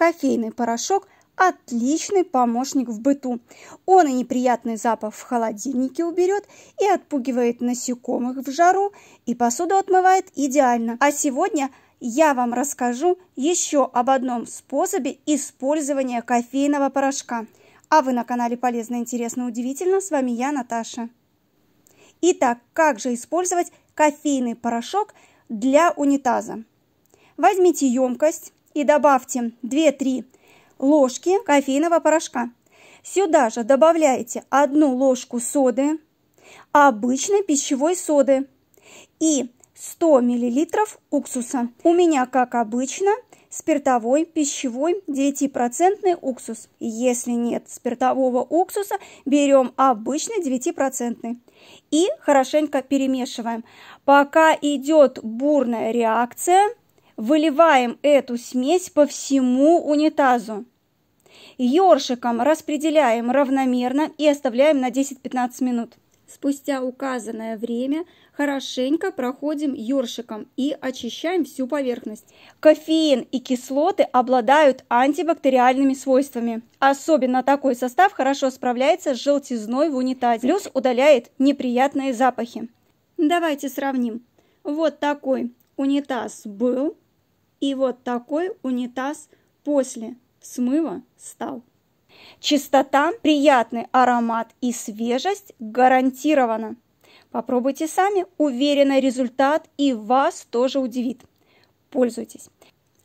кофейный порошок – отличный помощник в быту. Он и неприятный запах в холодильнике уберет, и отпугивает насекомых в жару, и посуду отмывает идеально. А сегодня я вам расскажу еще об одном способе использования кофейного порошка. А вы на канале «Полезно, интересно, удивительно». С вами я, Наташа. Итак, как же использовать кофейный порошок для унитаза? Возьмите емкость, и добавьте 2-3 ложки кофейного порошка. Сюда же добавляете одну ложку соды, обычной пищевой соды и 100 мл уксуса. У меня, как обычно, спиртовой, пищевой, 9% уксус. Если нет спиртового уксуса, берем обычный 9% и хорошенько перемешиваем. Пока идет бурная реакция – Выливаем эту смесь по всему унитазу. Ёршиком распределяем равномерно и оставляем на 10-15 минут. Спустя указанное время хорошенько проходим ёршиком и очищаем всю поверхность. Кофеин и кислоты обладают антибактериальными свойствами. Особенно такой состав хорошо справляется с желтизной в унитазе, плюс удаляет неприятные запахи. Давайте сравним. Вот такой унитаз был, и вот такой унитаз после смыва стал. Чистота, приятный аромат и свежесть гарантирована. Попробуйте сами, уверенный результат и вас тоже удивит. Пользуйтесь.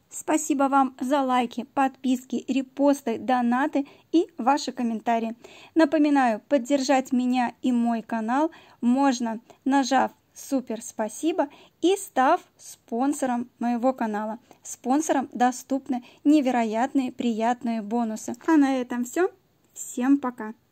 Спасибо вам за лайки, подписки, репосты, донаты и ваши комментарии. Напоминаю, поддержать меня и мой канал можно, нажав супер спасибо и став спонсором моего канала. Спонсорам доступны невероятные приятные бонусы. А на этом все. Всем пока!